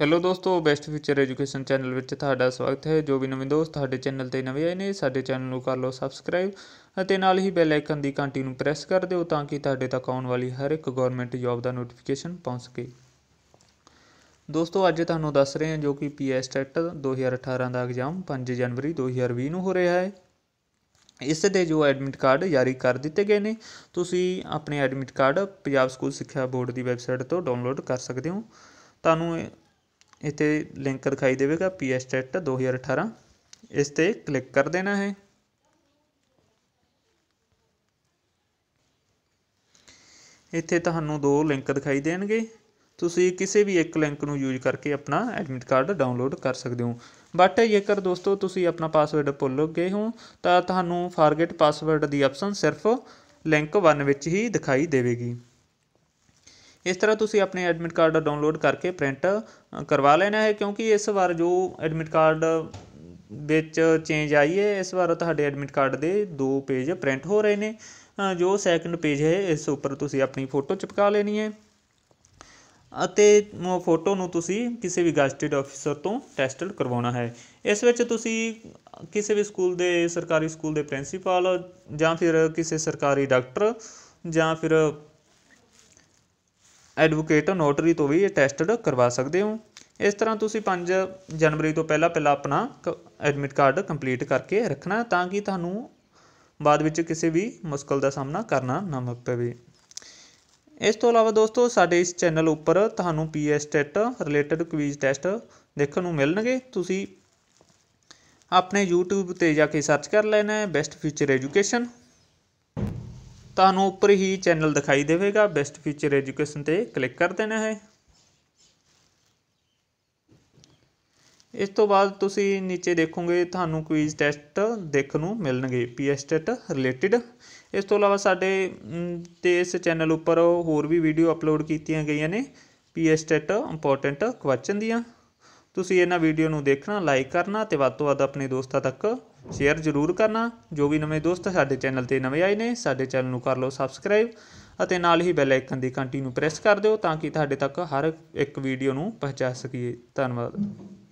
hello ਦੋਸਤੋ best future education channel ਵਿੱਚ ਤੁਹਾਡਾ ਸਵਾਗਤ ਹੈ ਜੋ ਵੀ ਨਵੇਂ ਦੋਸਤ ਤੁਹਾਡੇ ਚੈਨਲ ਤੇ ਨਵੇਂ ਆਏ ਨੇ ਸਾਡੇ ਚੈਨਲ ਨੂੰ ਕਰ ਲਓ ਸਬਸਕ੍ਰਾਈਬ ਅਤੇ ਨਾਲ ਹੀ ਬੈਲ ਆਈਕਨ ਦੀ ਘੰਟੀ ਨੂੰ ਪ੍ਰੈਸ ਕਰ ਦਿਓ ਤਾਂ ਕਿ ਤੁਹਾਡੇ ਤੱਕ ਆਉਣ ਵਾਲੀ ਹਰ ਇੱਕ ਗਵਰਨਮੈਂਟ ਜੌਬ ਦਾ ਨੋਟੀਫਿਕੇਸ਼ਨ ਪਹੁੰਚ ਸਕੇ ਦੋਸਤੋ ਅੱਜ ਤੁਹਾਨੂੰ ਦੱਸ ਰਹੇ ਹਾਂ ਜੋ ਕਿ ਪੀਐਸ ਟੈਟ 2018 ਦਾ ਐਗਜ਼ਾਮ 5 ਜਨਵਰੀ 2020 ਨੂੰ ਹੋ ਰਿਹਾ ਹੈ ਇਸ ਦੇ ਜੋ ਐਡਮਿਟ ਕਾਰਡ ਜਾਰੀ ਕਰ ਦਿੱਤੇ ਗਏ ਨੇ ਤੁਸੀਂ ਆਪਣੇ ਐਡਮਿਟ ਕਾਰਡ ਪੰਜਾਬ ਸਕੂਲ ਸਿੱਖਿਆ ਬੋਰਡ ਦੀ ਵੈਬਸਾਈਟ ਤੋਂ ਡਾਊਨਲੋਡ ਕਰ ਸਕਦੇ ਹੋ ਤੁਹਾਨੂੰ ਇੱਥੇ ਲਿੰਕ ਦਿਖਾਈ ਦੇਵੇਗਾ ਪੀਐਸ ਟੈਟ 2018 ਇਸ ਤੇ ਕਲਿੱਕ ਕਰ ਦੇਣਾ ਹੈ ਇੱਥੇ ਤੁਹਾਨੂੰ ਦੋ ਲਿੰਕ ਦਿਖਾਈ ਦੇਣਗੇ ਤੁਸੀਂ ਕਿਸੇ ਵੀ ਇੱਕ ਲਿੰਕ ਨੂੰ ਯੂਜ਼ ਕਰਕੇ ਆਪਣਾ ਐਡਮਿਟ ਕਾਰਡ ਡਾਊਨਲੋਡ ਕਰ ਸਕਦੇ ਹੋ ਬਟ ਜੇਕਰ ਦੋਸਤੋ ਤੁਸੀਂ ਆਪਣਾ ਪਾਸਵਰਡ ਭੁੱਲ ਗਏ ਹੋ ਤਾਂ ਤੁਹਾਨੂੰ ਫਾਰਗੇਟ ਪਾਸਵਰਡ ਦੀ ਆਪਸ਼ਨ ਸਿਰਫ ਲਿੰਕ 1 ਵਿੱਚ ਹੀ ਦਿਖਾਈ ਦੇਵੇਗੀ ਇਸ ਤਰ੍ਹਾਂ ਤੁਸੀਂ ਆਪਣੇ ਐਡਮਿਟ ਕਾਰਡ ਡਾਊਨਲੋਡ ਕਰਕੇ ਪ੍ਰਿੰਟ ਕਰਵਾ ਲੈਣਾ ਹੈ ਕਿਉਂਕਿ ਇਸ ਵਾਰ ਜੋ ਐਡਮਿਟ ਕਾਰਡ ਵਿੱਚ ਚੇਂਜ ਆਈ ਹੈ ਇਸ ਵਾਰ ਤੁਹਾਡੇ ਐਡਮਿਟ ਕਾਰਡ ਦੇ ਦੋ ਪੇਜ ਪ੍ਰਿੰਟ ਹੋ ਰਹੇ ਨੇ ਜੋ ਸੈਕੰਡ ਪੇਜ ਹੈ ਇਸ ਉੱਪਰ ਤੁਸੀਂ ਆਪਣੀ ਫੋਟੋ ਚਿਪਕਾ ਲੈਣੀ ਹੈ ਅਤੇ ਫੋਟੋ ਨੂੰ ਤੁਸੀਂ ਕਿਸੇ ਵੀ ਗਜ਼ਟਿਡ ਅਫੀਸਰ ਤੋਂ ਟੈਸਟਡ ਕਰਵਾਉਣਾ ਹੈ ਇਸ ਵਿੱਚ ਤੁਸੀਂ ਕਿਸੇ ਵੀ ਸਕੂਲ ਦੇ ਸਰਕਾਰੀ ਸਕੂਲ ਦੇ ਪ੍ਰਿੰਸੀਪਲ ਜਾਂ ਫਿਰ ਕਿਸੇ ਸਰਕਾਰੀ ਡਾਕਟਰ ਜਾਂ ਫਿਰ ਐਡਵੋਕੇਟ ਨੋਟਰੀ ਤੋਂ ਵੀ ਅਟੈਸਟਡ ਕਰਵਾ ਸਕਦੇ ਹੋ ਇਸ ਤਰ੍ਹਾਂ ਤੁਸੀਂ 5 ਜਨਵਰੀ ਤੋਂ ਪਹਿਲਾਂ ਪਹਿਲਾਂ ਆਪਣਾ ਐਡਮਿਟ ਕਾਰਡ ਕੰਪਲੀਟ ਕਰਕੇ ਰੱਖਣਾ ਤਾਂ ਕਿ ਤੁਹਾਨੂੰ ਬਾਅਦ ਵਿੱਚ ਕਿਸੇ ਵੀ ਮੁਸ਼ਕਲ ਦਾ ਸਾਹਮਣਾ ਕਰਨਾ ਨਾ ਪਵੇ ਇਸ ਤੋਂ ਇਲਾਵਾ ਦੋਸਤੋ ਸਾਡੇ ਇਸ ਚੈਨਲ ਉੱਪਰ ਤੁਹਾਨੂੰ PS TET related quiz test ਦੇਖਣ ਨੂੰ ਮਿਲਣਗੇ ਤੁਸੀਂ ਆਪਣੇ YouTube ਤੇ ਜਾ ਕੇ ਸਰਚ ਕਰ ਲੈਣਾ ਬੈਸਟ ਫਿਊਚਰ ਐਜੂਕੇਸ਼ਨ ਤੁਹਾਨੂੰ ਉੱਪਰ ਹੀ ਚੈਨਲ ਦਿਖਾਈ ਦੇਵੇਗਾ ਬੈਸਟ ਫੀਚਰ ਐਜੂਕੇਸ਼ਨ ਤੇ ਕਲਿੱਕ ਕਰ ਦੇਣਾ ਹੈ ਇਸ ਤੋਂ ਬਾਅਦ ਤੁਸੀਂ ਨੀਚੇ ਦੇਖੋਗੇ ਤੁਹਾਨੂੰ ਕੁਇਜ਼ ਟੈਸਟ ਦੇਖਣ ਨੂੰ ਮਿਲਣਗੇ ਪੀਐਸ ਟੈਟ ਰਿਲੇਟਡ ਇਸ ਤੋਂ ਇਲਾਵਾ ਸਾਡੇ ਤੇ ਇਸ ਚੈਨਲ ਉੱਪਰ ਹੋਰ ਵੀ ਵੀਡੀਓ ਅਪਲੋਡ ਕੀਤੀਆਂ ਗਈਆਂ ਨੇ ਪੀਐਸ ਟੈਟ ਇੰਪੋਰਟੈਂਟ ਕੁਐਸਚਨ ਦੀਆਂ ਤੁਸੀਂ ਇਹਨਾਂ ਵੀਡੀਓ ਨੂੰ ਦੇਖਣਾ ਲਾਈਕ ਕਰਨਾ ਤੇ ਵੱਧ ਤੋਂ ਵੱਧ ਆਪਣੇ ਦੋਸਤਾਂ ਤੱਕ ਸ਼ੇਅਰ ਜ਼ਰੂਰ ਕਰਨਾ ਜੋ ਵੀ ਨਵੇਂ ਦੋਸਤ ਸਾਡੇ ਚੈਨਲ ਤੇ ਨਵੇਂ ਆਏ ਨੇ ਸਾਡੇ ਚੈਨਲ ਨੂੰ ਕਰ ਲਓ ਸਬਸਕ੍ਰਾਈਬ ਅਤੇ ਨਾਲ ਹੀ ਬੈਲ ਆਈਕਨ ਦੀ ਘੰਟੀ ਨੂੰ ਪ੍ਰੈਸ ਕਰ ਦਿਓ ਤਾਂ ਕਿ ਤੁਹਾਡੇ ਤੱਕ ਹਰ ਇੱਕ ਵੀਡੀਓ ਨੂੰ ਪਹੁੰਚਾ ਸਕੀਏ ਧੰਨਵਾਦ